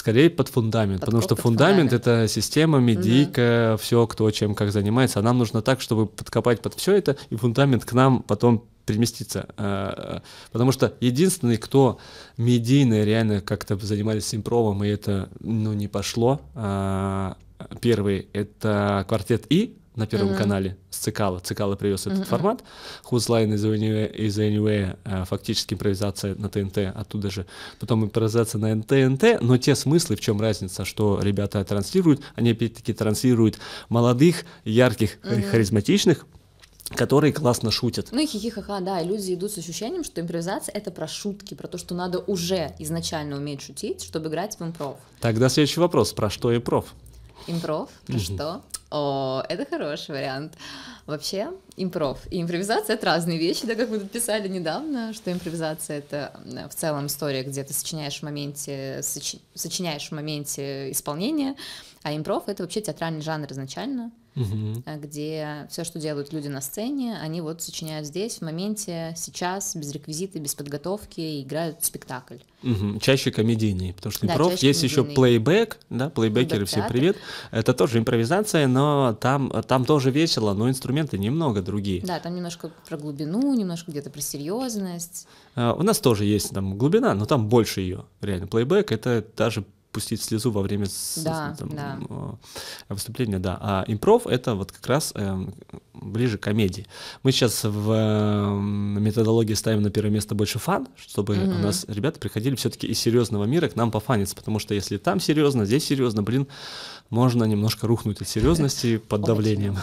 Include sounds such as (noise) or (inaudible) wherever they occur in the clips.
скорее под фундамент, под потому что фундамент, фундамент это система, медийка, угу. все, кто чем как занимается, а нам нужно так, чтобы подкопать под все это, и фундамент к нам потом переместиться. А, а, потому что единственный, кто медийно реально как-то занимались импровом, и это ну, не пошло, а, первый — это «Квартет И», на Первом mm-hmm. канале с Цикала. Цикала привез этот mm-hmm. формат. Who's Line из Anyway, из anyway э, фактически импровизация на ТНТ, оттуда же. Потом импровизация на ТНТ, но те смыслы, в чем разница, что ребята транслируют, они опять-таки транслируют молодых, ярких, mm-hmm. харизматичных, которые классно шутят. Ну и хихихаха, да, и люди идут с ощущением, что импровизация это про шутки, про то, что надо уже изначально уметь шутить, чтобы играть в импров. Тогда следующий вопрос, про что импров? Импров, про mm-hmm. что? О, это хороший вариант. Вообще, импров и импровизация — это разные вещи, да, как вы писали недавно, что импровизация — это э, в целом история, где ты сочиняешь в моменте, сочи, сочиняешь в моменте исполнения, а импров — это вообще театральный жанр изначально, угу. где все, что делают люди на сцене, они вот сочиняют здесь, в моменте, сейчас, без реквизита, без подготовки, и играют в спектакль. Угу. Чаще комедийный, потому что импров, да, есть комедийный. еще плейбэк, да, ну плейбекеры, всем привет, это тоже импровизация, но там, там тоже весело, но инструмент моменты немного другие. Да, там немножко про глубину, немножко где-то про серьезность. А, у нас тоже есть там глубина, но там больше ее. Реально, плейбэк — это даже пустить слезу во время да, там, да. Э, выступления, да. А импров — это вот как раз э, ближе к комедии. Мы сейчас в э, методологии ставим на первое место больше фан, чтобы mm-hmm. у нас ребята приходили все-таки из серьезного мира к нам пофаниться, потому что если там серьезно, здесь серьезно, блин, можно немножко рухнуть от серьезности (laughs) под давлением.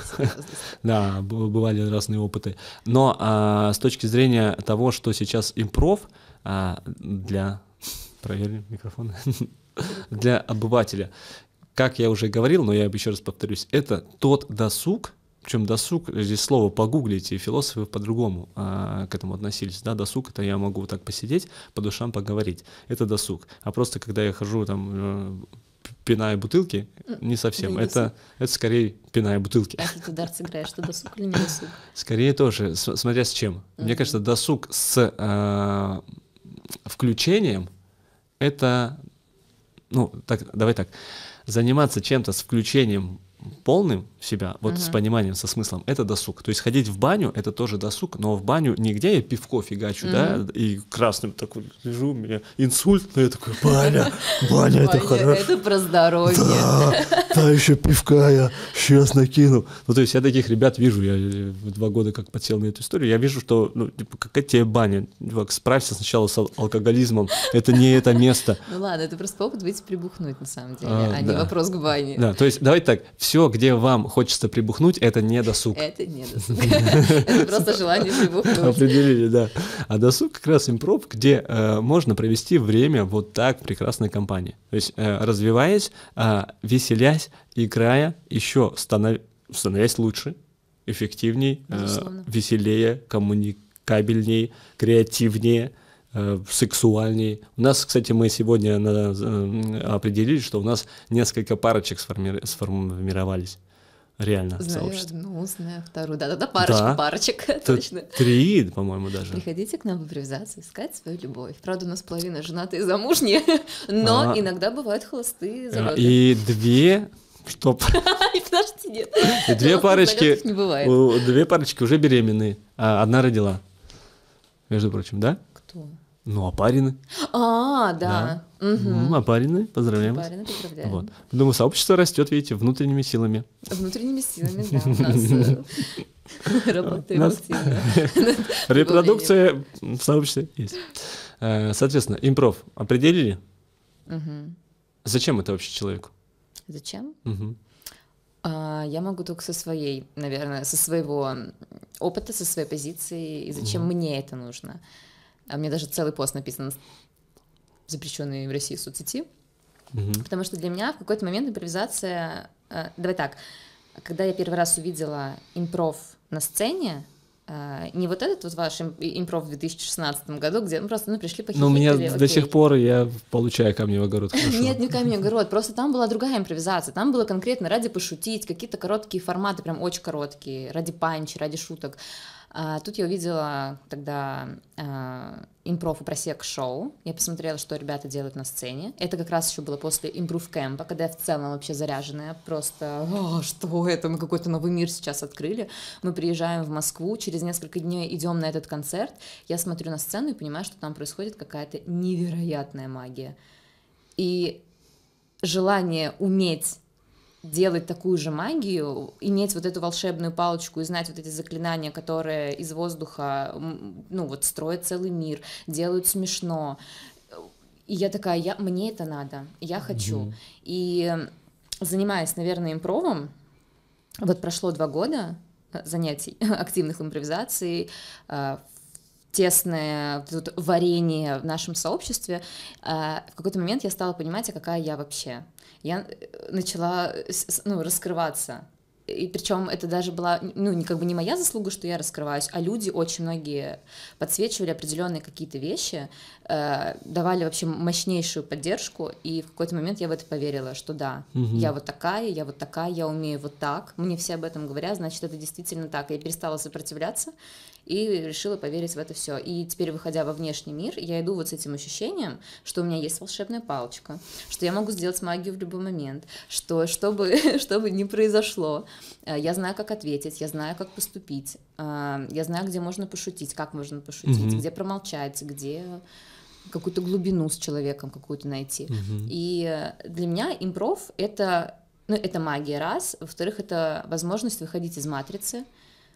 Да, (laughs) бывали разные опыты. Но а, с точки зрения того, что сейчас импров а, для... Проверим микрофон. (laughs) для обывателя. Как я уже говорил, но я еще раз повторюсь, это тот досуг, причем досуг, здесь слово погуглите, философы по-другому а, к этому относились, да, досуг, это я могу вот так посидеть, по душам поговорить, это досуг, а просто когда я хожу там, э, пиная бутылки, не совсем, да, это, это скорее пиная бутылки. ты удар сыграешь, что досуг или не досуг? (laughs) Скорее тоже, смотря с чем. Mm-hmm. Мне кажется, досуг с а, включением, это ну, так, давай так, заниматься чем-то с включением полным в себя, вот угу. с пониманием, со смыслом, это досуг. То есть ходить в баню, это тоже досуг, но в баню нигде я пивко фигачу, угу. да, и красным такой лежу, у меня инсульт, но я такой, баня, баня, это хорошо. Это про здоровье та еще пивка а я сейчас накину. Ну, то есть я таких ребят вижу, я э, два года как подсел на эту историю, я вижу, что, ну, типа, какая тебе баня? Типа, справься сначала с алкоголизмом, это не это место. (laughs) Ну ладно, это просто повод выйти прибухнуть, на самом деле, а, а да. не вопрос к бане. Да, то есть давайте так, все, где вам хочется прибухнуть, это не досуг. Это не (laughs) досуг. Это просто желание прибухнуть. Определили, да. А досуг как раз импров, где э, можно провести время вот так в прекрасной компании. То есть э, развиваясь, а, веселясь, развиваясь, играя, еще станов... становясь лучше, эффективней, э, веселее, коммуникабельней, креативнее э, сексуальней. У нас, кстати, мы сегодня э, определили, что у нас несколько парочек сформировались реально знаю сообщество. одну, знаю вторую, да-да-да, парочка, да. парочек, (laughs) точно. Три, по-моему, даже. Приходите к нам в импровизацию искать свою любовь. Правда, у нас половина женатые замужние, (laughs) но а. иногда бывают холостые а, залеты. И две что? (laughs) Подожди, нет. И две парочки, две парочки уже беременные, а одна родила, между прочим, да? Кто? Ну, а опарины. А, да. Угу. Ну, Опарены, поздравляем вас. поздравляем. Вот. Думаю, сообщество растет, видите, внутренними силами. Внутренними силами, да, э, (laughs) работаем активно. (laughs) Репродукция в сообществе есть. Э, соответственно, импров определили? Зачем это вообще человеку? Зачем? А, я могу только со своей, наверное, со своего опыта, со своей позиции, и зачем мне это нужно. А мне даже целый пост написан запрещенные в России соцсети, угу. потому что для меня в какой-то момент импровизация... Э, давай так, когда я первый раз увидела импров на сцене, э, не вот этот вот ваш импров в 2016 году, где ну просто, ну, пришли похитители. Ну, у меня окей. до сих пор я получаю в огород. Нет, не в огород, просто там была другая импровизация, там было конкретно ради пошутить, какие-то короткие форматы, прям очень короткие, ради панчи, ради шуток. А, тут я увидела тогда а, импров и просек шоу. Я посмотрела, что ребята делают на сцене. Это как раз еще было после импров кэмпа, когда я в целом вообще заряженная. Просто, О, что это, мы какой-то новый мир сейчас открыли. Мы приезжаем в Москву, через несколько дней идем на этот концерт. Я смотрю на сцену и понимаю, что там происходит какая-то невероятная магия. И желание уметь делать такую же магию, иметь вот эту волшебную палочку и знать вот эти заклинания, которые из воздуха, ну вот, строят целый мир, делают смешно. И я такая, я, мне это надо, я хочу. Mm-hmm. И занимаясь, наверное, импровом, вот прошло два года э, занятий, (laughs) активных импровизаций, э, тесное тут варенье в нашем сообществе, э, в какой-то момент я стала понимать, а какая я вообще. Я э, начала ну, раскрываться и причем это даже была, ну, не как бы не моя заслуга, что я раскрываюсь, а люди очень многие подсвечивали определенные какие-то вещи, э, давали вообще мощнейшую поддержку, и в какой-то момент я в это поверила, что да, угу. я вот такая, я вот такая, я умею вот так, мне все об этом говорят, значит, это действительно так. Я перестала сопротивляться и решила поверить в это все. И теперь, выходя во внешний мир, я иду вот с этим ощущением, что у меня есть волшебная палочка, что я могу сделать магию в любой момент, что, чтобы, (laughs) чтобы не произошло, Э, я знаю, как ответить, я знаю, как поступить, э, я знаю, где можно пошутить, как можно пошутить, угу. где промолчать, где какую-то глубину с человеком какую-то найти. Угу. И для меня импров это, ну, это магия, раз. Во-вторых, это возможность выходить из матрицы,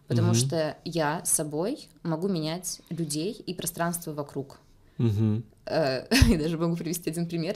потому угу. что я собой могу менять людей и пространство вокруг. Угу. (laughs) Я даже могу привести один пример.